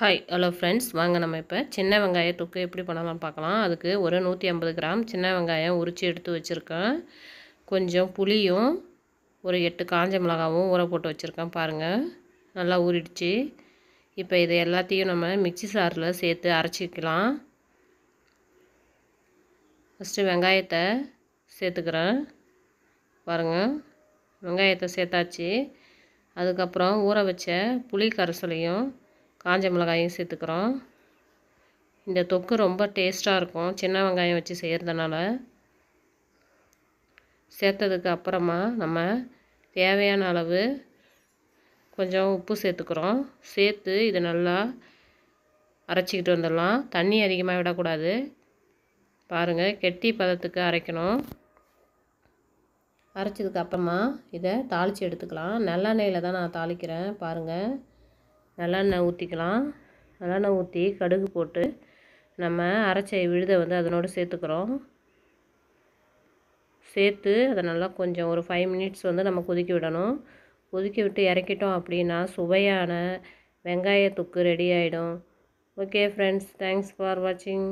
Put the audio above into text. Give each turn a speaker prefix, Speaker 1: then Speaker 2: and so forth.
Speaker 1: hi hello friends வாங்க நம்ம இப்போ சின்ன வெங்காய தொக்கு எப்படி பண்ணலாம்னு பார்க்கலாம் அதுக்கு ஒரு நூற்றி ஐம்பது கிராம் சின்ன வெங்காயம் உரித்து எடுத்து வச்சுருக்கேன் கொஞ்சம் புளியும் ஒரு எட்டு காஞ்ச மிளகாவும் ஊற போட்டு வச்சுருக்கேன் பாருங்கள் நல்லா ஊறிடுச்சு இப்போ இது எல்லாத்தையும் நம்ம மிக்சி சாரில் சேர்த்து அரைச்சிக்கலாம் ஃபஸ்ட்டு வெங்காயத்தை சேர்த்துக்கிறேன் பாருங்கள் வெங்காயத்தை சேர்த்தாச்சு அதுக்கப்புறம் ஊற வச்ச புளி கரைசலையும் காஞ்ச மிளகாயும் சேர்த்துக்கிறோம் இந்த தொக்கு ரொம்ப டேஸ்ட்டாக இருக்கும் சின்ன வெங்காயம் வச்சு செய்கிறதுனால சேர்த்ததுக்கு அப்புறமா நம்ம தேவையான அளவு கொஞ்சம் உப்பு சேர்த்துக்கிறோம் சேர்த்து இது நல்லா அரைச்சிக்கிட்டு வந்துடலாம் தண்ணி அதிகமாக விடக்கூடாது பாருங்கள் கெட்டி பதத்துக்கு அரைக்கணும் அரைச்சதுக்கு அப்புறமா இதை தாளித்து எடுத்துக்கலாம் நல்லெண்ணெயில் தான் நான் தாளிக்கிறேன் பாருங்கள் நல்லெண்ணெய் ஊற்றிக்கலாம் நல்லெண்ணெய் ஊற்றி கடுகு போட்டு நம்ம அரைச்ச விழுதை வந்து அதனோடு சேர்த்துக்கிறோம் சேர்த்து அதை நல்லா கொஞ்சம் ஒரு ஃபைவ் மினிட்ஸ் வந்து நம்ம கொதிக்க விடணும் கொதிக்க விட்டு இறக்கிட்டோம் அப்படின்னா சுவையான வெங்காயத்துக்கு ரெடி ஆகிடும் ஓகே ஃப்ரெண்ட்ஸ் தேங்க்ஸ் ஃபார் வாட்சிங்